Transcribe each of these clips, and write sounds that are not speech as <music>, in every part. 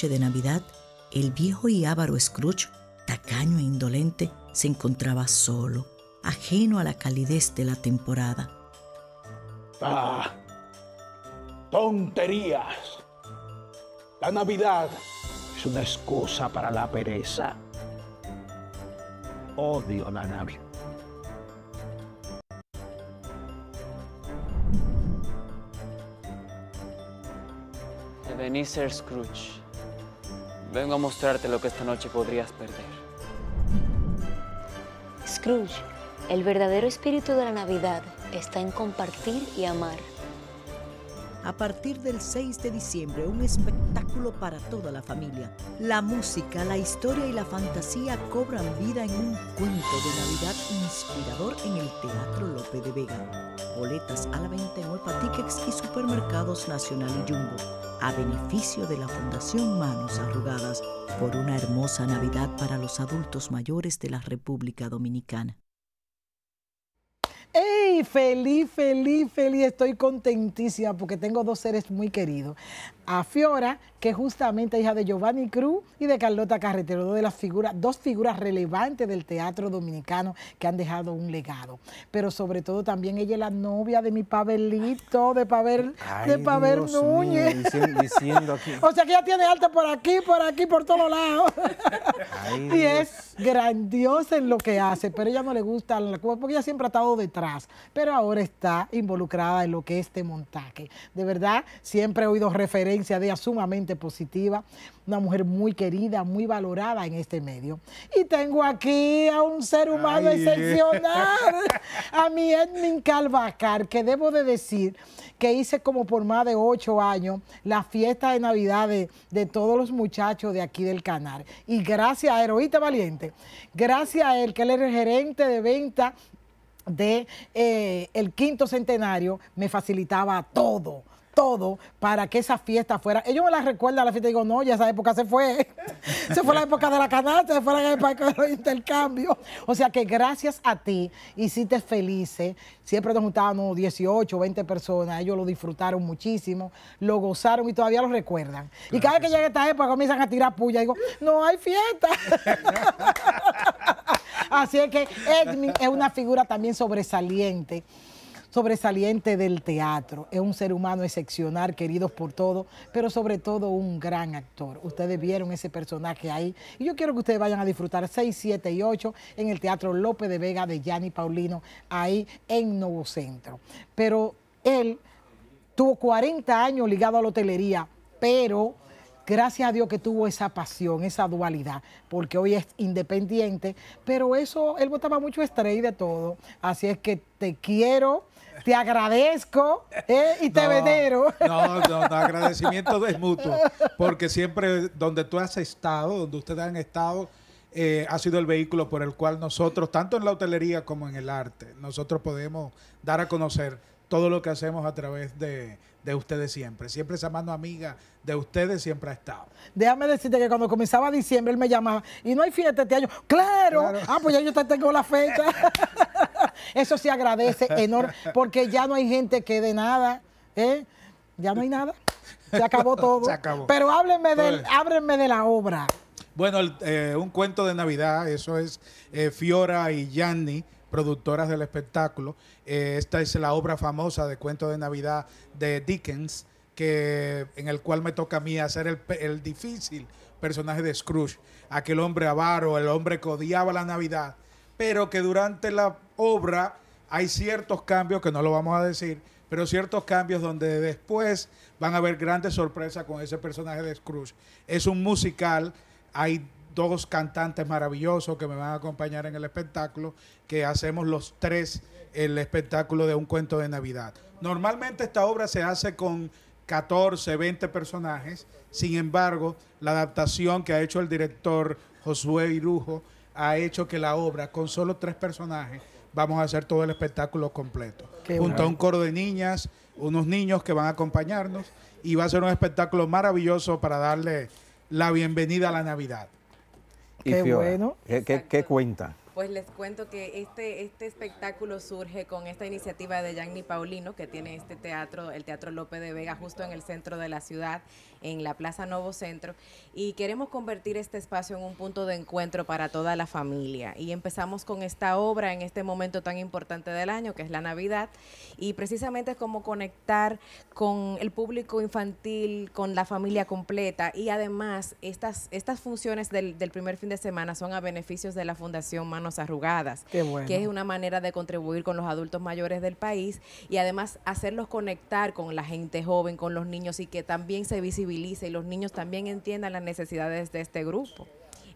de Navidad, el viejo y ávaro Scrooge, tacaño e indolente, se encontraba solo, ajeno a la calidez de la temporada. ¡Ah! ¡Tonterías! La Navidad es una excusa para la pereza. Odio la Navidad. Ebenezer Scrooge Vengo a mostrarte lo que esta noche podrías perder. Scrooge, el verdadero espíritu de la Navidad está en compartir y amar. A partir del 6 de diciembre, un espectáculo para toda la familia. La música, la historia y la fantasía cobran vida en un cuento de Navidad inspirador en el Teatro Lope de Vega. Boletas a la venta en Huepa Tickets y Supermercados Nacional y Jumbo. A beneficio de la Fundación Manos Arrugadas por una hermosa Navidad para los adultos mayores de la República Dominicana. ¡Ey! Feliz, feliz, feliz. Estoy contentísima porque tengo dos seres muy queridos a Fiora, que es justamente hija de Giovanni Cruz y de Carlota Carretero, dos, figuras, dos figuras relevantes del teatro dominicano que han dejado un legado. Pero sobre todo también ella es la novia de mi Pavelito, de Pavel, de Pabel Núñez. <laughs> o sea que ella tiene alta por aquí, por aquí, por todos lados. <laughs> y es grandiosa en lo que hace, pero ella no le gusta porque ella siempre ha estado detrás, pero ahora está involucrada en lo que es este montaje. De verdad, siempre he oído referencias de ella sumamente positiva, una mujer muy querida, muy valorada en este medio. Y tengo aquí a un ser humano excepcional, <laughs> a mi Edmin Calvacar, que debo de decir que hice como por más de ocho años la fiesta de Navidad de, todos los muchachos de aquí del canal. Y gracias a oíste Valiente, gracias a él, que él era el gerente de venta de eh, el quinto centenario me facilitaba todo todo para que esa fiesta fuera. Ellos me la recuerdan la fiesta y digo, no, ya esa época se fue. <laughs> se fue la época de la canasta, se fue la época de los intercambios. O sea que gracias a ti hiciste felices. Siempre nos juntábamos 18, 20 personas. Ellos lo disfrutaron muchísimo, lo gozaron y todavía lo recuerdan. y cada vez que, llega esta época comienzan a tirar puya. Digo, no hay fiesta. <laughs> Así es que Edwin es una figura también sobresaliente sobresaliente del teatro. Es un ser humano excepcional, querido por todos, pero sobre todo un gran actor. Ustedes vieron ese personaje ahí y yo quiero que ustedes vayan a disfrutar 6, 7 y 8 en el Teatro López de Vega de Gianni Paulino, ahí en Nuevo Centro. Pero él tuvo 40 años ligado a la hotelería, pero gracias a Dios que tuvo esa pasión, esa dualidad, porque hoy es independiente, pero eso, él votaba mucho estrés de todo, así es que te quiero te agradezco ¿eh? y te venero. No, no, no, agradecimiento es mutuo, porque siempre donde tú has estado, donde ustedes han estado, eh, ha sido el vehículo por el cual nosotros, tanto en la hotelería como en el arte, nosotros podemos dar a conocer todo lo que hacemos a través de, ustedes siempre. Siempre esa mano amiga de ustedes siempre ha estado. Déjame decirte que cuando comenzaba diciembre él me llamaba y no hay fiesta este año. ¡Claro! Ah, pues ya yo tengo la fecha. <laughs> Eso se agradece <laughs> enorme, porque ya no hay gente que de nada, ¿eh? Ya no hay nada. Se acabó <laughs> todo. Pero pues háblenme, de la obra. Bueno, eh, un cuento de Navidad, eso es eh, Fiora y Yanni, productoras del espectáculo. Eh, esta es la obra famosa de cuento de Navidad de Dickens, que, en el cual me toca a mí hacer el, el difícil personaje de Scrooge, aquel hombre avaro, el hombre que odiaba la Navidad pero que durante la obra hay ciertos cambios que no lo vamos a decir, pero ciertos cambios donde después van a haber grandes sorpresas con ese personaje de Scrooge. Es un musical, hay dos cantantes maravillosos que me van a acompañar en el espectáculo, que hacemos los tres el espectáculo de un cuento de Navidad. Normalmente esta obra se hace con 14, 20 personajes, sin embargo, la adaptación que ha hecho el director Josué Irujo ha hecho que la obra, con solo tres personajes, vamos a hacer todo el espectáculo completo. junto a un coro de niñas, unos niños que van a acompañarnos y va a ser un espectáculo maravilloso para darle la bienvenida a la Navidad. qué bueno. qué cuenta? Pues les cuento que este, este espectáculo surge con esta iniciativa de Gianni Paulino, que tiene este teatro, el Teatro López de Vega, justo en el centro de la ciudad, en la Plaza Novo Centro. Y queremos convertir este espacio en un punto de encuentro para toda la familia. Y empezamos con esta obra en este momento tan importante del año, que es la Navidad. Y precisamente es como conectar con el público infantil, con la familia completa. Y además, estas, estas funciones del, del primer fin de semana son a beneficios de la Fundación Manuel arrugadas, que es una manera de contribuir con los adultos mayores del país y además hacerlos conectar con la gente joven, con los niños y que también se visibilice y los niños también entiendan las necesidades de este grupo.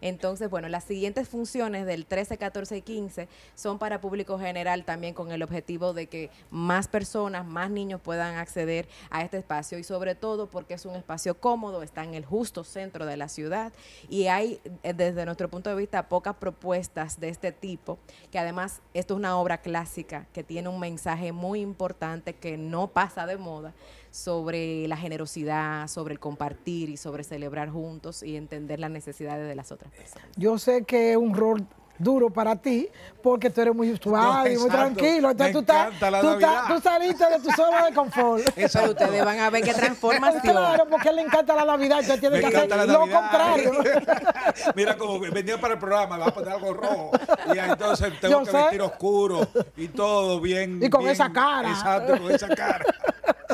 Entonces, bueno, las siguientes funciones del 13, 14 y 15 son para público general también con el objetivo de que más personas, más niños puedan acceder a este espacio y sobre todo porque es un espacio cómodo, está en el justo centro de la ciudad y hay eh, desde nuestro punto de vista pocas propuestas de este tipo, que además esto es una obra clásica que tiene un mensaje muy importante que no pasa de moda sobre la generosidad, sobre el compartir y sobre celebrar juntos y entender las necesidades de las otras personas. Yo sé que es un rol duro para ti porque tú eres muy <laughs> suave, y muy tranquilo. Entonces tú, estás, tú, estás, tú, saliste de tu zona de confort. <laughs> Eso ustedes van a ver qué <laughs> transformación. Claro, porque a él le encanta la Navidad, ya tiene que hacer lo contrario. Mira, como venía para el programa, va a poner algo rojo. Y entonces tengo que vestir oscuro y todo bien. Y con esa cara. Exacto, con esa cara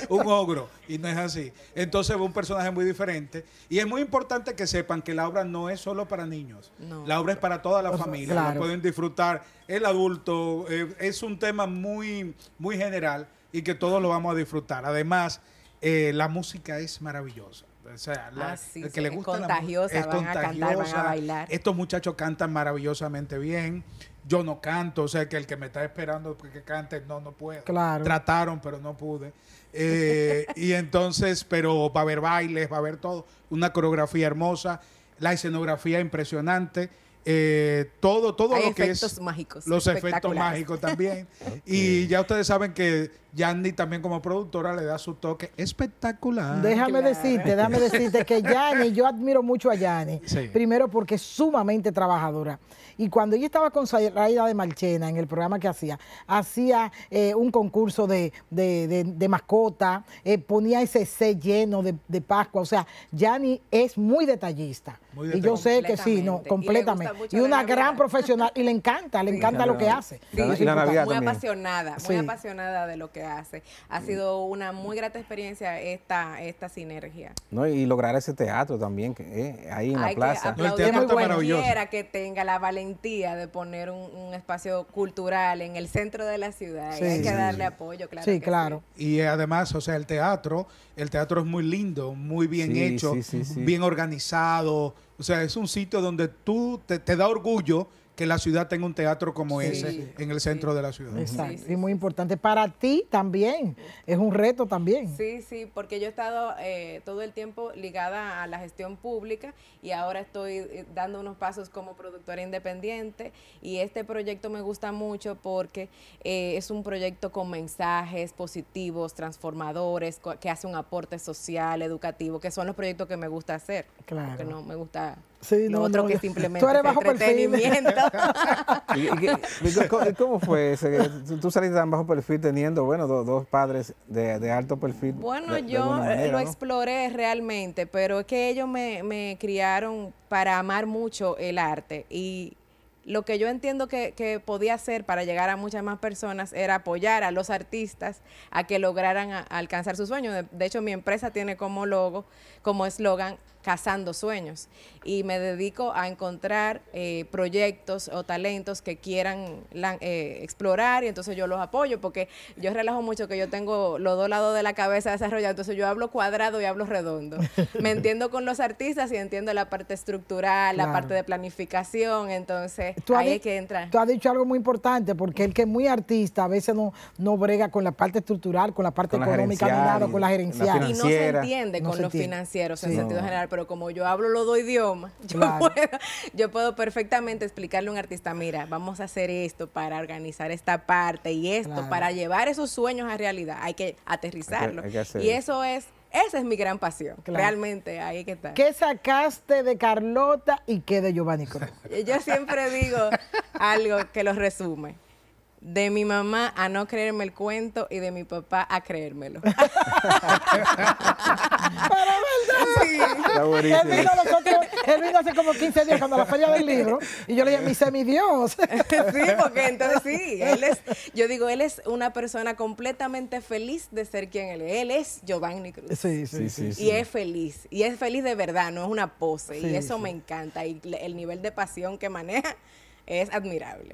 un ogro, y no es así. Entonces es un personaje muy diferente. Y es muy importante que sepan que la obra no es solo para niños, la obra es para toda la familia, pueden disfrutar el adulto, eh, es un tema muy, muy general y que todos lo vamos a disfrutar. Además, eh, la música es maravillosa. O sea, es contagiosa, contagiosa. Estos muchachos cantan maravillosamente bien yo no canto, o sea, que el que me está esperando que cante, no, no puedo. Claro. Trataron, pero no pude. Eh, y entonces, pero va a haber bailes, va a haber todo, una coreografía hermosa, la escenografía impresionante. Eh, todo, todo lo que es. Mágicos, los efectos mágicos también. <laughs> Y ya ustedes saben que Yandy también como productora le da su toque espectacular. Déjame decirte, déjame decirte que Yanni, yo admiro mucho a Yanni, Primero porque es sumamente trabajadora. Y cuando ella estaba con Raida de Marchena en el programa que hacía, hacía eh, un concurso de, mascota, eh, ponía ese se lleno de, Pascua. O sea, Yanni es muy detallista. Y yo sé que sí, no, completamente. Y, una gran profesional. Y le encanta, le encanta lo que hace. Sí, la muy apasionada, muy apasionada de lo que hace. Ha mm. sido una muy grata experiencia esta, esta sinergia. No, y lograr ese teatro también, que, eh, ahí en la plaza. Que cualquiera que tenga la valentía de poner un, espacio cultural en el centro de la ciudad. Sí, Hay que darle apoyo, claro. Sí, claro. Y además, o sea, el teatro, el teatro es muy lindo, muy bien hecho, bien organizado. O sea, es un sitio donde tú te da orgullo que la ciudad tenga un teatro como ese en el centro de la ciudad. Exacto, y muy importante para ti también, es un reto también. Sí, sí, porque yo he estado eh, todo el tiempo ligada a la gestión pública y ahora estoy eh, dando unos pasos como productora independiente y este proyecto me gusta mucho porque eh, es un proyecto con mensajes positivos, transformadores, que hace un aporte social, educativo, que son los proyectos que me gusta hacer, claro. no me gusta Sí, no, otro que simplemente tú bajo entretenimiento. Perfil. <laughs> ¿Cómo, fue Tú saliste tan bajo perfil teniendo, bueno, dos, padres de, alto perfil. Bueno, yo lo exploré realmente, pero es que ellos me, criaron para amar mucho el arte y lo que yo entiendo que, podía hacer para llegar a muchas más personas era apoyar a los artistas a que lograran alcanzar sus sueños. De, hecho, mi empresa tiene como logo, como eslogan, cazando sueños y me dedico a encontrar eh, proyectos o talentos que quieran eh, explorar y entonces yo los apoyo porque yo relajo mucho que yo tengo los dos lados de la cabeza desarrollados entonces yo hablo cuadrado y hablo redondo. <laughs> me entiendo con los artistas y entiendo la parte estructural, la parte de planificación, entonces ahí hay que entrar. Tú has dicho algo muy importante porque el que es muy artista a veces no, no brega con la parte estructural, con la parte económica, con la gerencial. Y no se entiende con los financieros en sentido general pero como yo hablo los dos idiomas, <laughs> yo, puedo, perfectamente explicarle a un artista, mira, vamos a hacer esto para organizar esta parte y esto, para llevar esos sueños a realidad, hay que aterrizarlo. y eso es esa es mi gran pasión. Realmente, ahí que está. ¿Qué sacaste de Carlota y qué de Giovanni Cruz? Yo siempre digo algo que los resume de mi mamá a no creerme el cuento y de mi papá a creérmelo. <laughs> Pero verdad, sí. Él vino, él vino hace como 15 días cuando la falla del libro y yo le dije, mi semidios. <laughs> sí, porque entonces sí, él es, yo digo, él es una persona completamente feliz de ser quien él es. Él es Giovanni Cruz. Sí, sí, sí. y es feliz, y es feliz de verdad, no es una pose, y eso me encanta, y el nivel de pasión que maneja es admirable.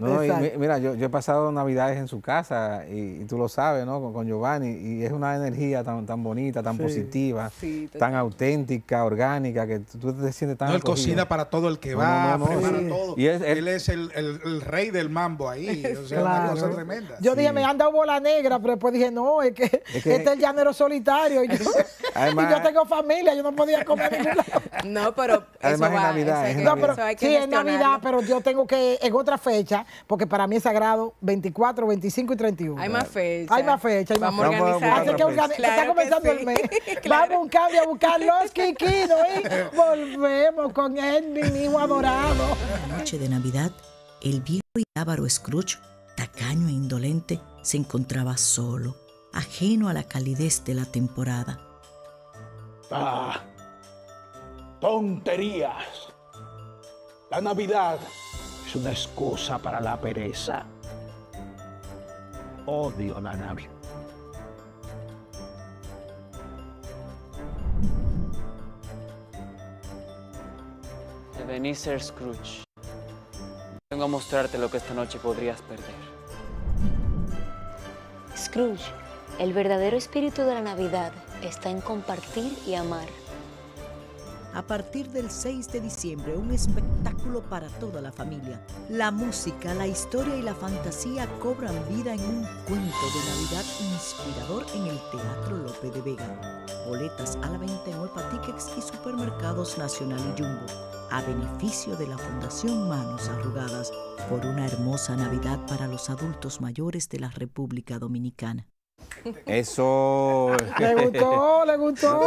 mira, yo, he pasado navidades en su casa y, tú lo sabes, ¿no? Con, Giovanni y es una energía tan, tan bonita, tan positiva, tan auténtica, orgánica, que tú te sientes tan... No, él cocina para todo el que va, todo. Y él, es el, rey del mambo ahí, o sea, una <laughs> cosa tremenda. Yo dije, me han dado bola negra, pero después dije, no, es que, este es el llanero solitario <laughs> <laughs> y yo, tengo familia, yo no podía comer No, pero... Además eso Navidad. no, pero, sí, es Navidad, pero yo tengo que en otra fecha, porque para mí es sagrado 24, 25 y 31. Hay más fechas. Hay más fechas. Vamos a organizar. está comenzando el mes. <laughs> Vamos a un cambio a buscar los <laughs> volvemos con el mi adorado. La noche de Navidad, el viejo y Ávaro Scrooge, tacaño e indolente, se encontraba solo, ajeno a la calidez de la temporada. ¡Ah! ¡Tonterías! La Navidad es una excusa para la pereza. Odio la Navidad. Ebenezer Scrooge. Vengo a mostrarte lo que esta noche podrías perder. Scrooge, el verdadero espíritu de la Navidad está en compartir y amar a partir del 6 de diciembre un espectáculo para toda la familia. La música, la historia y la fantasía cobran vida en un cuento de Navidad inspirador en el Teatro Lope de Vega. Boletas a la venta en Tickets y Supermercados Nacional y Jumbo, a beneficio de la Fundación Manos Arrugadas, por una hermosa Navidad para los adultos mayores de la República Dominicana. Eso. <laughs> Le gustó, le gustó.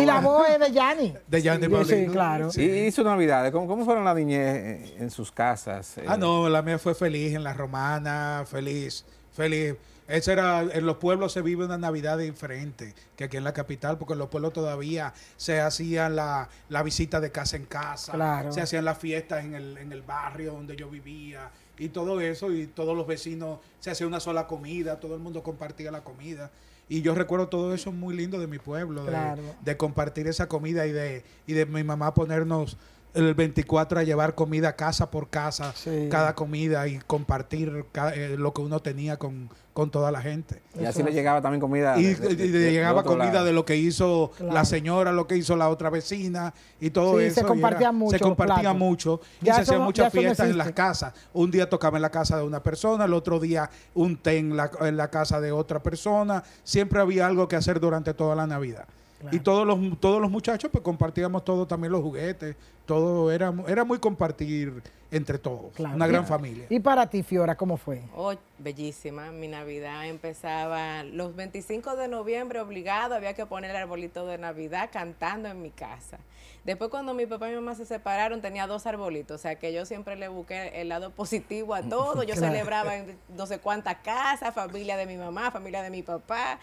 y la voz de Yanni. De Yanni sí, claro. ¿Y, sus navidades? ¿Cómo, fueron la niñez en sus casas? Eh, ah, no, la mía fue feliz en la romana, feliz, feliz. eso era, en los pueblos se vive una Navidad diferente que aquí en la capital, porque en los pueblos todavía se hacía la, visita de casa en casa, se hacían las fiestas en el, en el barrio donde yo vivía, y todo eso, y todos los vecinos se hace una sola comida, todo el mundo compartía la comida. Y yo recuerdo todo eso muy lindo de mi pueblo, de, de, compartir esa comida y de, y de mi mamá ponernos el 24 a llevar comida casa por casa, cada comida y compartir eh, lo que uno tenía con, toda la gente. Y así le llegaba también comida. Y, llegaba comida de lo que hizo la señora, lo que hizo la otra vecina y todo eso. Se compartía mucho. Se compartía mucho y se hacían muchas fiestas en las casas. Un día tocaba en la casa de una persona, el otro día un té en la casa de otra persona. Siempre había algo que hacer durante toda la Navidad. Y todos los, todos los muchachos, pues compartíamos todos también los juguetes, todo era, era muy compartir entre todos, una gran familia. ¿Y para ti, Fiora, cómo fue? Oh, bellísima, mi Navidad empezaba los 25 de noviembre obligado, había que poner el arbolito de Navidad cantando en mi casa. Después cuando mi papá y mi mamá se separaron tenía dos arbolitos, o sea que yo siempre le busqué el lado positivo a todo, <laughs> yo celebraba en no sé cuántas casas, familia de mi mamá, familia de mi papá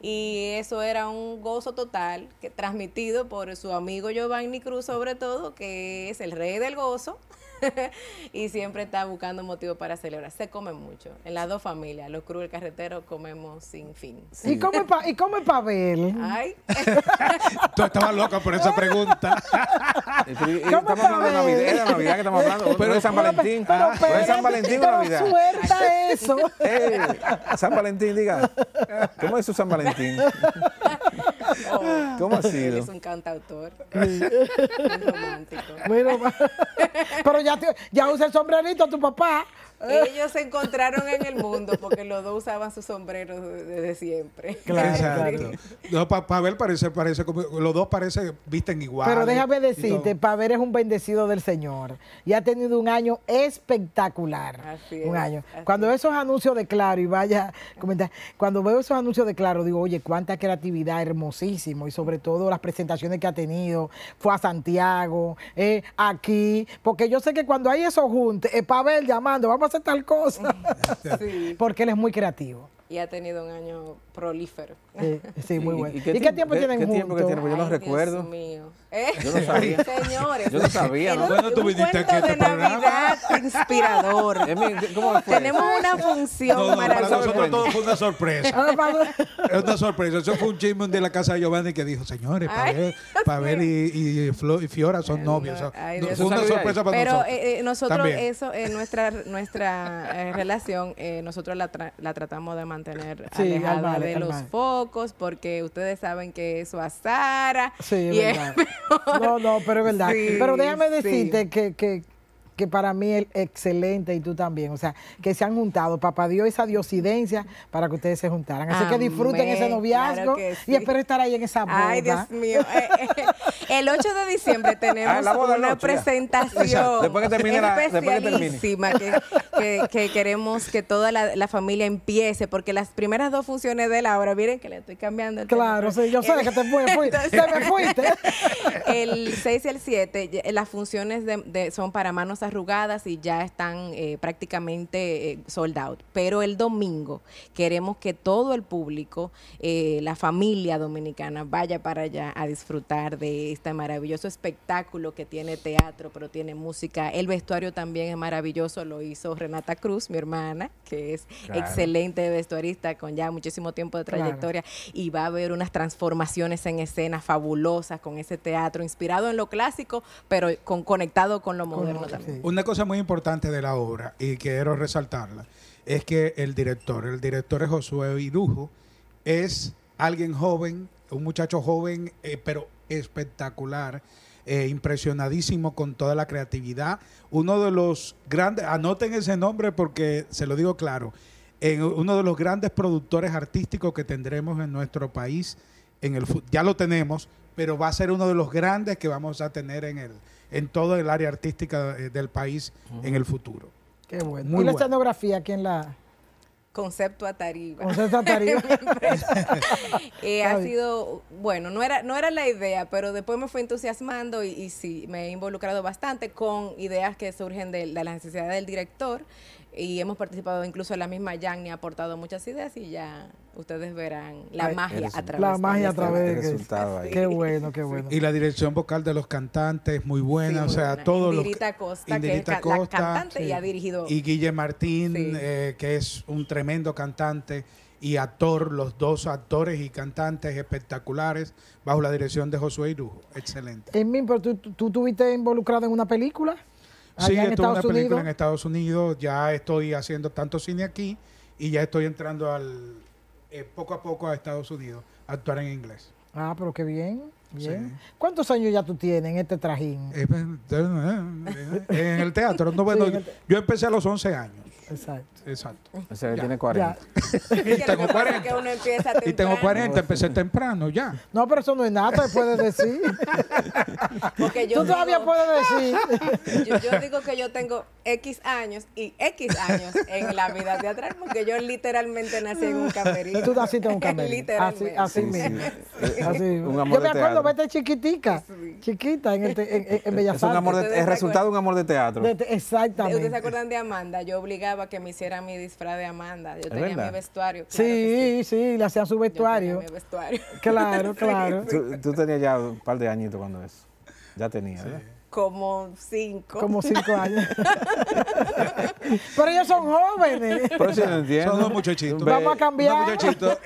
y eso era un gozo total que transmitido por su amigo Giovanni Cruz sobre todo, que es el rey del gozo. <laughs> y siempre está buscando motivo para celebrar. Se come mucho. En las dos familias, los cruz del carretero, comemos sin fin. ¿Y, come pa ¿Y come Pavel? Ay. <laughs> Tú estabas loca por esa pregunta. <laughs> estamos hablando de Navidad, de Navidad que estamos hablando. Pero es San Valentín. Pero, pero, ¿Ah? San Valentín o Navidad. suelta eso. Eh, San Valentín, diga. ¿Cómo es su San Valentín? <laughs> ¿Cómo ha es un cantautor. <laughs> romántico. pero ya, ya usa el sombrerito tu papá <laughs> Ellos se encontraron en el mundo porque los dos usaban sus sombreros desde siempre. <laughs> Claro. Exacto. No, Pavel parece, parece como, los dos parecen, visten igual. Pero déjame decirte, Pavel es un bendecido del Señor y ha tenido un año espectacular. Así es, un año. cuando veo esos anuncios de Claro y vaya comentar, cuando veo esos anuncios de Claro, digo, oye, cuánta creatividad, hermosísimo y sobre todo las presentaciones que ha tenido. Fue a Santiago, eh, aquí, porque yo sé que cuando hay eso juntos, Pavel llamando, vamos a hacer tal cosa. <laughs> Porque él es muy creativo y ha tenido un año prolífero. Sí, muy bueno. ¿Y, qué, tiempo tienen ¿Qué tiempo que tienen? Yo no recuerdo. Dios mío. Yo eh, no sabía. <laughs> Señores. Yo lo pues, sabía. ¿no? ¿Cuándo este de Navidad inspirador. Tenemos una función maravillosa. Para nosotros todo fue una sorpresa. <laughs> Ah, es una sorpresa. Eso fue un chisme de la casa de Giovanni que dijo, señores, Pavel, Pavel y, Fiora son novios. es fue una sorpresa para nosotros. Pero nosotros, eh, eh, eso, en nuestra, nuestra relación, nosotros la, la tratamos de mantener tener alejada de los focos, porque ustedes saben que eso a Sí, <laughs> no, no, pero es verdad. pero déjame decirte que, que que para mí es excelente y tú también. O sea, que se han juntado. Papá dio esa diosidencia para que ustedes se juntaran. Así que disfruten ese noviazgo y espero estar ahí en esa boda. Ay, Dios mío. Eh, eh, el 8 de diciembre tenemos ah, una presentación después que termine especialísima que, que, queremos que toda la, familia empiece, porque las primeras dos funciones de la obra, miren que le estoy cambiando Claro, yo sé que te, fui, se me fuiste. <laughs> el 6 y el 7, las funciones de, son para manos a arrugadas y ya están eh, prácticamente eh, soldados. Pero el domingo queremos que todo el público, eh, la familia dominicana, vaya para allá a disfrutar de este maravilloso espectáculo que tiene teatro, pero tiene música. El vestuario también es maravilloso, lo hizo Renata Cruz, mi hermana, que es excelente vestuarista con ya muchísimo tiempo de trayectoria y va a haber unas transformaciones en escenas fabulosas con ese teatro inspirado en lo clásico, pero con, conectado con lo moderno también. Una cosa muy importante de la obra, y quiero resaltarla, es que el director, el director Josué Virujo, es alguien joven, un muchacho joven, eh, pero espectacular. Eh, impresionadísimo con toda la creatividad. Uno de los grandes, anoten ese nombre porque se lo digo claro, en eh, uno de los grandes productores artísticos que tendremos en nuestro país, en el, ya lo tenemos, pero va a ser uno de los grandes que vamos a tener en el en todo el área artística eh, del país en el futuro. Qué bueno. ¿Y la escenografía escenografía quién la Concepto a tarifa. Concepto a <laughs> <laughs> eh, ha sido, bueno, no era, no era la idea, pero después me fue entusiasmando y, sí, me he involucrado bastante con ideas que surgen de, la necesidad del director y hemos participado incluso en la misma Yang ha aportado muchas ideas y ya ustedes verán la magia a través la magia a través de resultado qué bueno qué bueno y la dirección vocal de los cantantes muy buena o sea todos Costa que y ha dirigido y Guille Martín eh, que es un tremendo cantante y actor, los dos actores y cantantes espectaculares bajo la dirección de Josué Irujo. Excelente. Emil, pero tú, tú, tú estuviste involucrado en una película. Sí, estuve en una película en Estados Unidos, ya estoy haciendo tanto cine aquí y ya estoy entrando al eh, poco a poco a Estados Unidos a actuar en inglés. Ah, pero qué bien. Bien. ¿Cuántos años ya tú tienes en este trajín? Eh, pues, eh, en el teatro. No, <laughs> bueno, yo empecé a los 11 años. Exacto. Exacto. O sea, tiene 40. <laughs> y tengo 40. Que uno y tengo 40, empecé temprano ya. No, pero eso no es nada, puedes decir. <laughs> Porque yo Tú todavía puedes decir. <laughs> Yo, digo que yo tengo X años y X años en la vida de porque yo literalmente nací en un camerino. Tú naciste en un camerino. literalmente. Así, así mismo. Así. yo me acuerdo, vete chiquitica, chiquita, en, el en, en Bellas Artes. Es, resultado de un amor de teatro. exactamente. ¿Ustedes se acuerdan de Amanda? Yo obligaba que me hiciera era mi disfraz de Amanda. Yo tenía mi vestuario. sí, sí, le hacían su vestuario. <laughs> Claro, <laughs> claro. Tú, tenías ya un par de añitos cuando eso. Ya tenía. ¿verdad? Como cinco. Como cinco años. <laughs> Pero ellos son jóvenes. Pero entiendo. Son dos muchachitos. Vamos a cambiar. Dos muchachitos.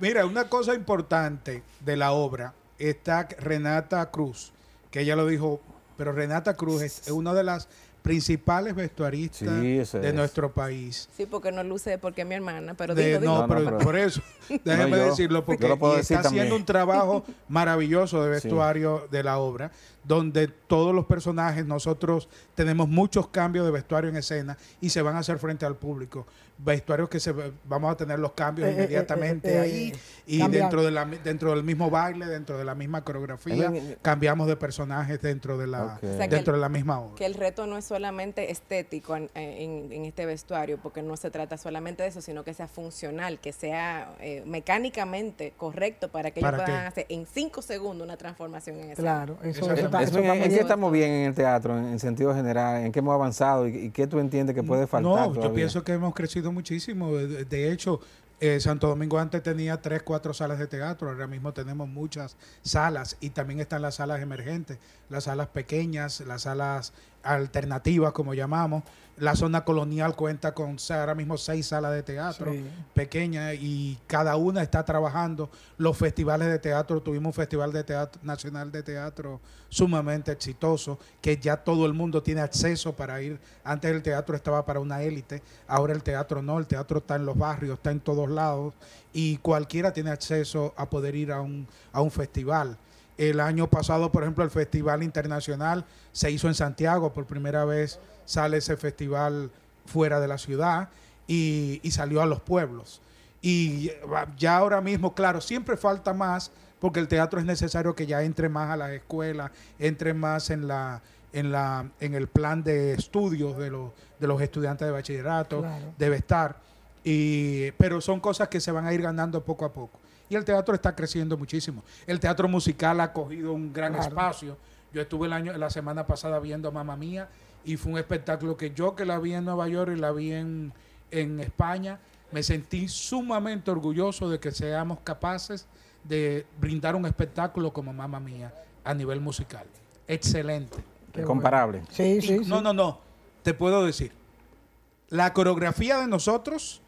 mira, una cosa importante de la obra está Renata Cruz, que ella lo dijo, pero Renata Cruz es una de las principales vestuaristas de nuestro país. Sí, porque no luce porque es mi hermana, pero digo, No, pero, por eso, <laughs> déjeme decirlo, porque está haciendo un trabajo <laughs> maravilloso de vestuario de la obra, donde todos los personajes, nosotros tenemos muchos cambios de vestuario en escena y se van a hacer frente al público vestuarios que se vamos a tener los cambios eh, eh, inmediatamente eh, ahí y dentro de la dentro del mismo baile dentro de la misma coreografía cambiamos de personajes dentro de la dentro de la misma obra que el reto no es solamente estético en, este vestuario porque no se trata solamente de eso sino que sea funcional que sea mecánicamente correcto para que ellos puedan hacer en cinco segundos una transformación en ese claro en, qué estamos bien en el teatro en, sentido general en qué hemos avanzado y, qué tú entiendes que puede faltar no yo pienso que hemos crecido muchísimo. De hecho, eh, Santo Domingo antes tenía tres, cuatro salas de teatro, ahora mismo tenemos muchas salas y también están las salas emergentes, las salas pequeñas, las salas alternativas, como llamamos. La zona colonial cuenta con ahora mismo seis salas de teatro pequeñas y cada una está trabajando. Los festivales de teatro, tuvimos un festival de teatro nacional de teatro sumamente exitoso, que ya todo el mundo tiene acceso para ir. Antes el teatro estaba para una élite, ahora el teatro no, el teatro está en los barrios, está en todos lados y cualquiera tiene acceso a poder ir a un, a un festival. El año pasado, por ejemplo, el Festival Internacional se hizo en Santiago, por primera vez sale ese festival fuera de la ciudad y, salió a los pueblos. Y ya ahora mismo, claro, siempre falta más, porque el teatro es necesario que ya entre más a las escuelas, entre más en la en la en el plan de estudios de los de los estudiantes de bachillerato debe estar y pero son cosas que se van a ir ganando poco a poco. Y el teatro está creciendo muchísimo. El teatro musical ha cogido un gran espacio. Yo estuve el año, la semana pasada viendo Mamá Mía y fue un espectáculo que yo que la vi en Nueva York y la vi en, España, me sentí sumamente orgulloso de que seamos capaces de brindar un espectáculo como Mamá Mía a nivel musical. Excelente. Comparable. sí, sí. No, no, no. Te puedo decir. La coreografía de nosotros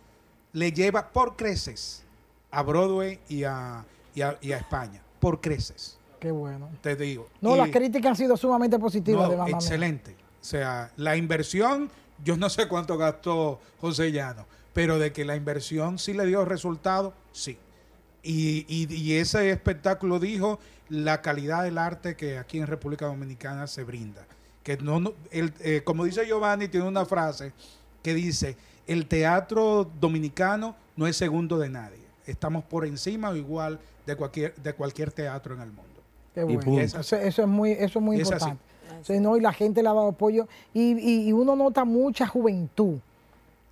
le lleva por creces a Broadway y a, y a, España, por creces. Qué bueno. Te digo. No, las críticas han sido sumamente positivas Excelente. O sea, la inversión, yo no sé cuánto gastó José Llano, pero de que la inversión sí le dio resultado, sí. Y, ese espectáculo dijo la calidad del arte que aquí en República Dominicana se brinda. Que no, el, eh, como dice Giovanni, tiene una frase que dice, el teatro dominicano no es segundo de nadie estamos por encima o igual de cualquier, de cualquier teatro en el mundo. eso, es muy, eso es muy importante. y la gente le ha dado apoyo. Y, y, uno nota mucha juventud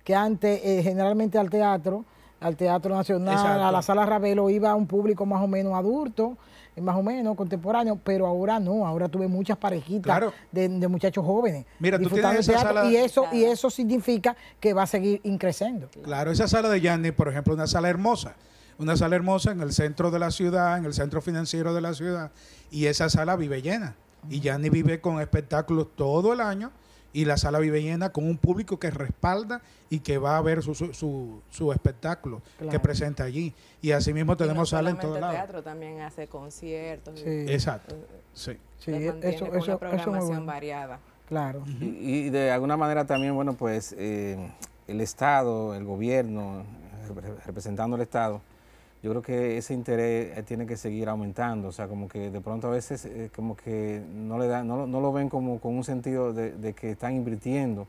que antes, eh, generalmente al teatro, al Teatro Nacional, a la Sala Ravelo, iba un público más o menos adulto. Eh, más o menos contemporáneo, pero ahora no, ahora tuve muchas parejitas de, muchachos jóvenes Mira, esa y eso y eso significa que va a seguir creciendo. Claro, esa sala de Yanni, por ejemplo, una sala hermosa, una sala hermosa en el centro de la ciudad, en el centro financiero de la ciudad, y esa sala vive llena. Y Yanni vive con espectáculos todo el año y la sala vive con un público que respalda y que va a ver su, su, su, espectáculo que presenta allí. Y asimismo tenemos sala en todo el teatro también hace conciertos. Sí. Exacto. Sí. eso, una programación variada. Claro. y, de alguna manera también, bueno, pues eh, el Estado, el gobierno, representando al Estado, yo creo que ese interés eh, tiene que seguir aumentando, o sea, como que de pronto a veces eh, como que no, le da, no, lo ven como con un sentido de, que están invirtiendo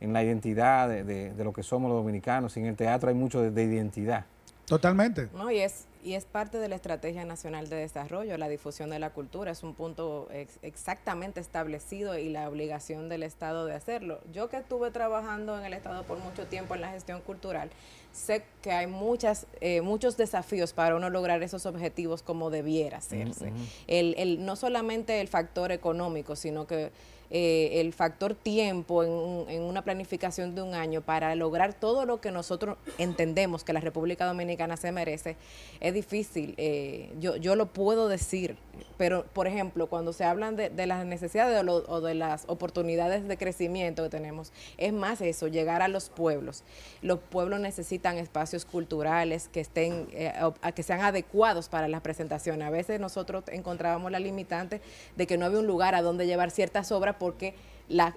en la identidad de, lo que somos los dominicanos, y en el teatro hay mucho de, identidad. Totalmente. No, y es, y es parte de la Estrategia Nacional de Desarrollo, la difusión de la cultura, es un punto exactamente establecido y la obligación del Estado de hacerlo. Yo que estuve trabajando en el Estado por mucho tiempo en la gestión cultural, sé que hay muchas, eh, muchos desafíos para uno lograr esos objetivos como debiera hacerse. el, el, no solamente el factor económico, sino que eh, el factor tiempo en, una planificación de un año para lograr todo lo que nosotros entendemos que la República Dominicana se merece, es difícil. Eh, yo, yo lo puedo decir pero, por ejemplo, cuando se hablan de, las necesidades o, de las oportunidades de crecimiento que tenemos, es más eso, llegar a los pueblos. Los pueblos necesitan espacios culturales que, estén, eh, que sean adecuados para las presentaciones. A veces nosotros encontrábamos la limitante de que no había un lugar a donde llevar ciertas obras porque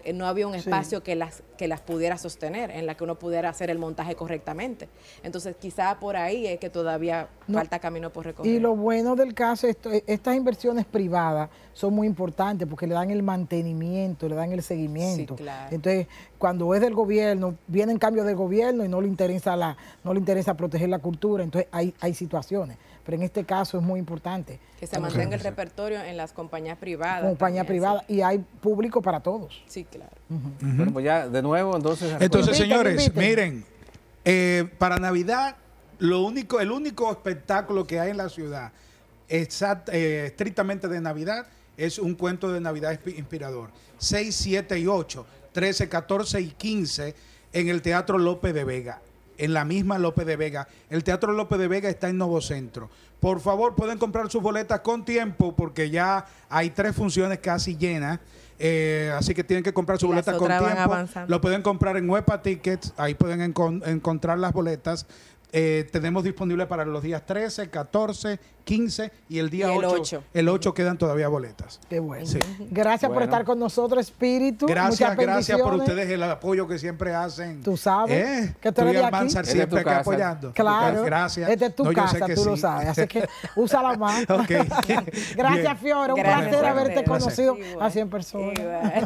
eh, no había un espacio que, las, que las pudiera sostener, en la que uno pudiera hacer el montaje correctamente. Entonces, quizá por ahí es que todavía falta camino por recorrer. Y lo bueno del caso es eh, estas inversiones privadas son muy importantes porque le dan el mantenimiento, le dan el seguimiento. Entonces, cuando es del gobierno, viene en cambio de gobierno y no le interesa la no le interesa proteger la cultura, entonces hay situaciones en este caso es muy importante. Que se mantenga el repertorio en las compañías privadas. Compañías privadas, y hay público para todos. Sí, claro. Bueno, pues ya de nuevo, entonces... Entonces, señores, miren, eh, para Navidad, lo único, el único espectáculo que hay en la ciudad, eh, estrictamente de Navidad, es un cuento de Navidad inspirador. 6, 7 y 8, 13, 14 y 15 en el Teatro López de Vega en la misma López de Vega. El Teatro López de Vega está en Centro... Por favor, pueden comprar sus boletas con tiempo porque ya hay tres funciones casi llenas. Eh, así que tienen que comprar sus boletas con tiempo. Lo pueden comprar en Huepa Tickets. Ahí pueden encontrar las boletas eh, tenemos disponible para los días 13, 14 15 y el día 8, El 8 quedan todavía boletas. Qué bueno. Sí. Gracias por estar con nosotros, Espíritu. Gracias, gracias por ustedes el apoyo que siempre hacen. Tú sabes. ¿Eh? Que tú, tú aquí. siempre acá apoyando. Claro. Gracias. Este es tu no, casa, tú lo sabes. Así que <laughs> usa la mano. <laughs> gracias, Fiora. Un placer haberte conocido a 100 personas